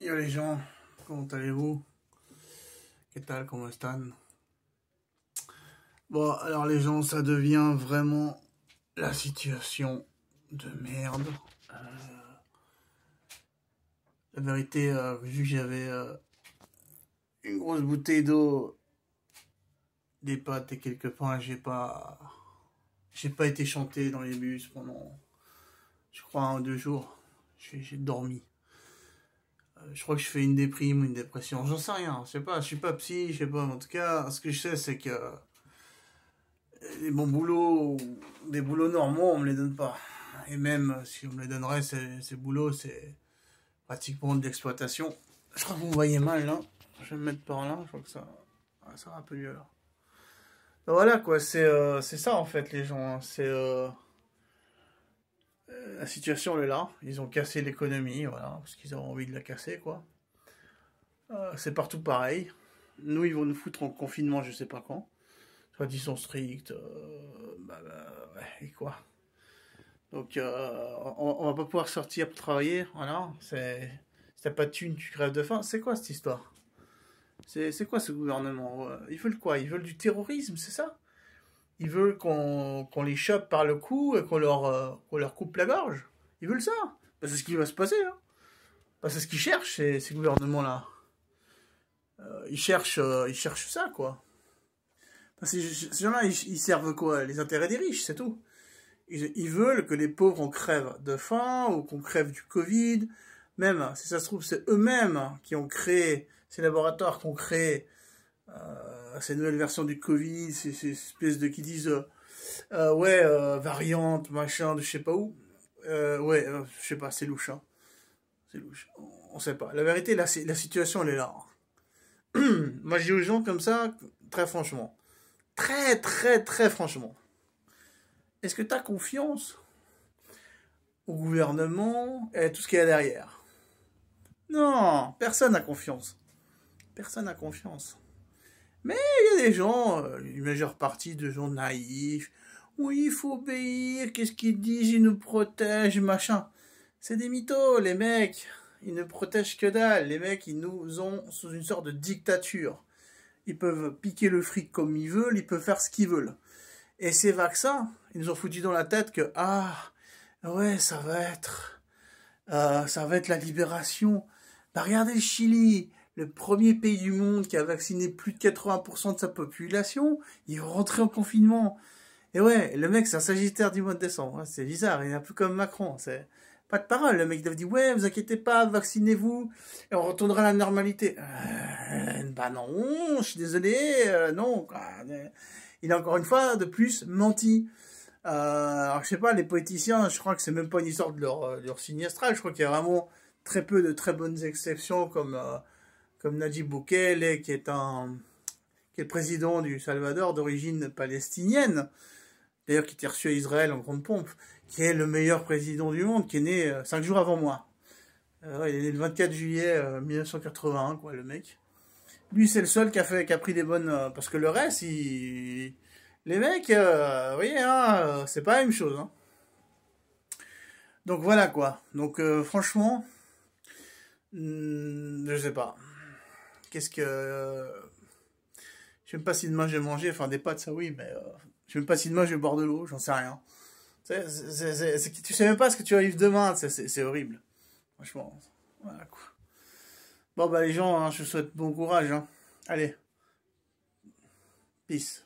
Yo les gens, comment allez-vous Que tal, comment están Bon, alors les gens, ça devient vraiment la situation de merde. Euh, la vérité, euh, vu que j'avais euh, une grosse bouteille d'eau, des pâtes et quelques pains, j'ai pas, j'ai pas été chanté dans les bus pendant, je crois, un ou deux jours. J'ai dormi je crois que je fais une déprime ou une dépression, j'en sais rien, je sais pas, je suis pas psy, je sais pas, en tout cas, ce que je sais, c'est que Les euh, bons boulot, des boulots normaux, on me les donne pas. Et même si on me les donnerait, ces, boulots, c'est pratiquement de l'exploitation. Je crois que vous me voyez mal là. Hein. Je vais me mettre par là, je crois que ça, ça va un peu mieux là. voilà quoi, c'est euh, c'est ça en fait les gens. Hein. C'est. Euh, euh, la situation est là. Ils ont cassé l'économie, voilà, parce qu'ils ont envie de la casser, quoi. Euh, c'est partout pareil. Nous, ils vont nous foutre en confinement, je sais pas quand. Soit ils sont stricts, euh, bah, bah, et quoi. Donc, on, va pas pouvoir sortir pour travailler, voilà. C'est, si t'as pas de thunes tu crèves de faim. C'est quoi cette histoire c'est, quoi ce gouvernement Ils veulent quoi Ils veulent du terrorisme, c'est ça ils veulent qu'on les chope par le cou et qu'on leur, euh, leur coupe la gorge. Ils veulent ça. Ben, c'est ce qui va se passer. Hein. Ben, c'est ce qu'ils cherchent, ces, gouvernements-là. Euh, ils, cherchent, euh, ils cherchent ça, quoi. ces, gens-là, ils, servent quoi Les intérêts des riches, c'est tout. Ils, veulent que les pauvres, en crèvent de faim ou qu'on crève du Covid. Même, si ça se trouve, c'est eux-mêmes qui ont créé, ces laboratoires qui ont créé ces nouvelles versions du Covid, ces, espèces de qui disent euh, euh, ouais euh, variante machin de je sais pas où. ouais, je sais pas, c'est louche. Hein. C'est louche. On, sait pas. La vérité, la, la situation, elle est là. Hein. Moi, je dis aux gens comme ça, très franchement, très très très franchement. Est-ce que tu as confiance au gouvernement et à tout ce qu'il y a derrière Non, personne n'a confiance. Personne n'a confiance. Mais il y a des gens, euh, une majeure partie de gens naïfs, oui, il faut obéir, qu'est-ce qu'ils disent, ils nous protègent, machin. C'est des mythos, les mecs. Ils ne protègent que dalle. Les mecs, ils nous ont sous une sorte de dictature. Ils peuvent piquer le fric comme ils veulent, ils peuvent faire ce qu'ils veulent. Et ces vaccins, ils nous ont foutu dans la tête que, ah, ouais, ça va être, euh, ça va être la libération. Bah, regardez le Chili, le premier pays du monde qui a vacciné plus de 80% de sa population, il est rentré en confinement. Et ouais, le mec, c'est un sagittaire du mois de décembre. Hein, c'est bizarre, il est un peu comme Macron. C'est pas de parole. Le mec il dit ouais, vous inquiétez pas, vaccinez-vous et on retournera à la normalité. Euh, bah non, je suis désolé, euh, non. Il a encore une fois de plus menti. Euh, alors je sais pas, les politiciens, je crois que c'est même pas une histoire de leur, de leur signe Je crois qu'il y a vraiment très peu de très bonnes exceptions comme comme Najib Bukele, qui est un le président du Salvador d'origine palestinienne, d'ailleurs qui était reçu à Israël en grande pompe, qui est le meilleur président du monde, qui est né euh, cinq jours avant moi. Euh, il est né le 24 juillet 1981, euh, quoi, le mec. Lui, c'est le seul qui a, pris des bonnes... parce que le reste, les mecs, vous voyez, hein, c'est pas la même chose. Hein. Donc voilà, quoi. Donc franchement, hmm, je sais pas qu'est-ce que... Euh, je sais même pas si demain je vais manger, enfin des pâtes, ça oui, mais euh, je sais même pas si demain je vais boire de l'eau, j'en sais rien. tu sais même pas ce que tu vas demain, c'est horrible. Franchement, Bon bah les gens, hein, je vous souhaite bon courage. Hein. Allez, peace.